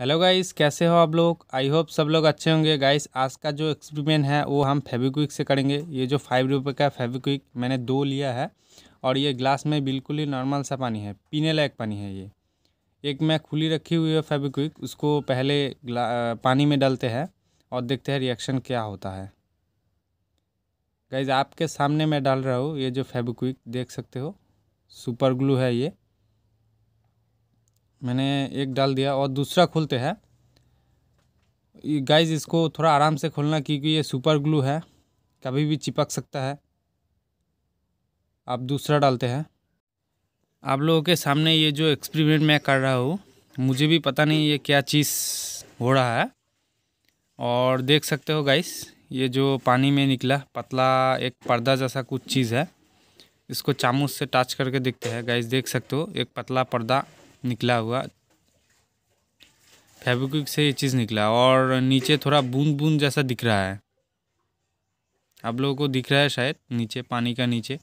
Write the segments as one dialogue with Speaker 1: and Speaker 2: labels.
Speaker 1: hello guys कैसे हो आप लोग आई होप सब लोग अच्छे होंगे गाइस आज का जो एक्सपेरिमेंट है वो हम फेविक्विक से करेंगे ये जो फाइव रुपये का फेविक्विक मैंने दो लिया है और ये ग्लास में बिल्कुल ही नॉर्मल सा पानी है पीने लायक पानी है ये एक मैं खुली रखी हुई है फेविक्विक उसको पहले पानी में डालते हैं और देखते हैं रिएक्शन क्या होता है गाइज आपके सामने मैं डाल रहा हूँ ये जो फेविक्विक देख सकते हो सुपर ग्लू है ये मैंने एक डाल दिया और दूसरा खोलते हैं गाइज इसको थोड़ा आराम से खोलना क्योंकि ये सुपर ग्लू है कभी भी चिपक सकता है आप दूसरा डालते हैं आप लोगों के सामने ये जो एक्सपेरिमेंट मैं कर रहा हूँ मुझे भी पता नहीं ये क्या चीज़ हो रहा है और देख सकते हो गाइस ये जो पानी में निकला पतला एक पर्दा जैसा कुछ चीज़ है इसको चामुच से टच करके देखते हैं गाइस देख सकते हो एक पतला पर्दा निकला हुआ फेबिक्विक से ये चीज़ निकला और नीचे थोड़ा बूंद बूंद जैसा दिख रहा है आप लोगों को दिख रहा है शायद नीचे पानी का नीचे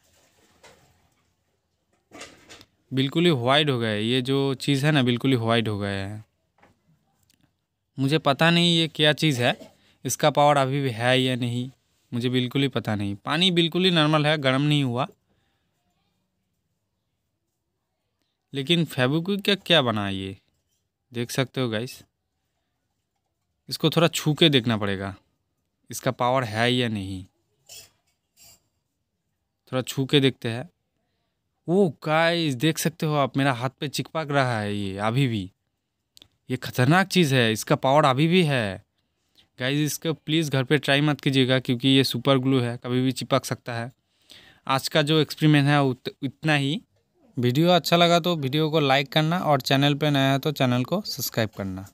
Speaker 1: बिल्कुल ही वाइट हो गया है ये जो चीज़ है ना बिल्कुल ही वाइड हो गया है मुझे पता नहीं ये क्या चीज़ है इसका पावर अभी भी है या नहीं मुझे बिल्कुल ही पता नहीं पानी बिल्कुल ही नॉर्मल है गर्म नहीं हुआ लेकिन फेबिक्विक का क्या बना ये देख सकते हो गाइस इसको थोड़ा छू के देखना पड़ेगा इसका पावर है या नहीं थोड़ा छू के देखते हैं वो गाइस देख सकते हो आप मेरा हाथ पे चिपक रहा है ये अभी भी ये खतरनाक चीज़ है इसका पावर अभी भी है गाइज इसको प्लीज़ घर पे ट्राई मत कीजिएगा क्योंकि ये सुपर ग्लू है कभी भी चिपक सकता है आज का जो एक्सपेरिमेंट है उत, इतना ही वीडियो अच्छा लगा तो वीडियो को लाइक करना और चैनल पर नया है तो चैनल को सब्सक्राइब करना